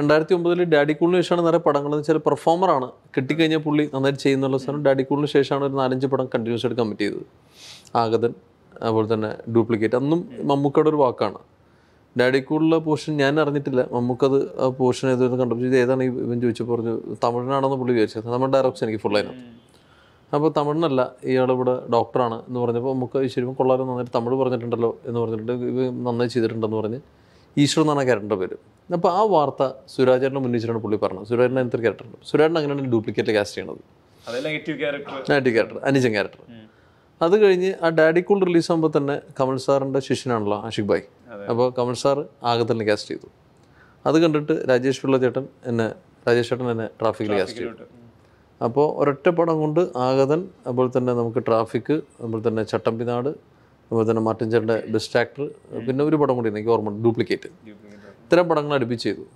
രണ്ടായിരത്തി ഒമ്പതിൽ ഡാഡി കൂളിന് ശേഷമാണ് നിറയെ പടങ്ങൾ എന്ന് വെച്ചാൽ പെർഫോമറാണ് കിട്ടിക്കഴിഞ്ഞാൽ പുള്ളി നന്നായിട്ട് ചെയ്യുന്നുള്ള സ്ഥലം ഡാഡി കൂളിന് ശേഷമാണ് ഒരു നാലഞ്ച് പടം കണ്ടിന്യൂസ് ആയിട്ട് കമ്മിറ്റ് ചെയ്തത് ആഗതൻ അതുപോലെ തന്നെ ഡ്യൂപ്ലിക്കേറ്റ് അന്നും മമ്മൂക്കയുടെ ഒരു വാക്കാണ് ഡാഡി കൂളിലെ പോർഷൻ ഞാൻ അറിഞ്ഞിട്ടില്ല മമ്മൂക്കത് ആ പോർഷൻ ഏതൊരു കണ്ടപ്പോൾ ഇത് ഏതാണ് ഇവൻ ചോദിച്ചപ്പോൾ പറഞ്ഞു തമിഴനാണെന്ന് പുള്ളി വിചാരിച്ചത് നമ്മുടെ ഡയറക്ഷൻ എനിക്ക് ഫുൾ അപ്പോൾ തമിഴ്നല്ല ഇയാളിവിടെ ഡോക്ടറാണ് എന്ന് പറഞ്ഞപ്പോൾ നമുക്ക് ശരിക്കും കൊള്ളാലും നന്നായിട്ട് തമിഴ് പറഞ്ഞിട്ടുണ്ടല്ലോ എന്ന് പറഞ്ഞിട്ടുണ്ട് ഇവ നന്നായി ചെയ്തിട്ടുണ്ടെന്ന് പറഞ്ഞ് ഈശ്വർ എന്നാണ് ക്യാരക്ടറിൻ്റെ പേര് അപ്പോൾ ആ വാർത്ത സുരാജേട്ടനെ മുന്നിച്ചിട്ടാണ് പുള്ളി പറഞ്ഞത് സുരാജേട്ടൻ എന്തൊരു ക്യാരക്ടർ ഉണ്ട് സുരാജേട്ടൻ അങ്ങനെയാണ് ഡ്യൂപ്ലിക്കേറ്റ് കാസ്റ്റ് ചെയ്യണത് നെഗറ്റീവ് ക്യാരക്ടർ അനുജൻ ക്യാരക്ടർ അത് കഴിഞ്ഞ് ആ ഡാഡി കൂൾ റിലീസ് ആകുമ്പോൾ തന്നെ കമൽ സാറിൻ്റെ ശിഷ്യനാണല്ലോ ആഷിഖ് ഭായ് അപ്പോൾ കമൽ സാർ തന്നെ കാസ്റ്റ് ചെയ്തു അത് കണ്ടിട്ട് രാജേഷ് പിള്ള ചേട്ടൻ എന്നെ രാജേഷ് ചേട്ടൻ എന്നെ ട്രാഫിക്കിൽ കാസ്റ്റ് ചെയ്തു അപ്പോൾ ഒരൊറ്റ പടം കൊണ്ട് ആഗതൻ അതുപോലെ തന്നെ നമുക്ക് ട്രാഫിക് അതുപോലെ തന്നെ ചട്ടമ്പിനാട് അതുപോലെ തന്നെ മാർട്ടിൻ ചേട്ടൻ്റെ ബെസ്റ്റ് ആക്ടർ പിന്നെ ഒരു പടം കൂടി എനിക്ക് ഓർമ്മ ഡ്യൂപ്ലിക്കേറ്റ് ഇത്തരം പടങ്ങൾ അടുപ്പിച്ച് ചെയ്തു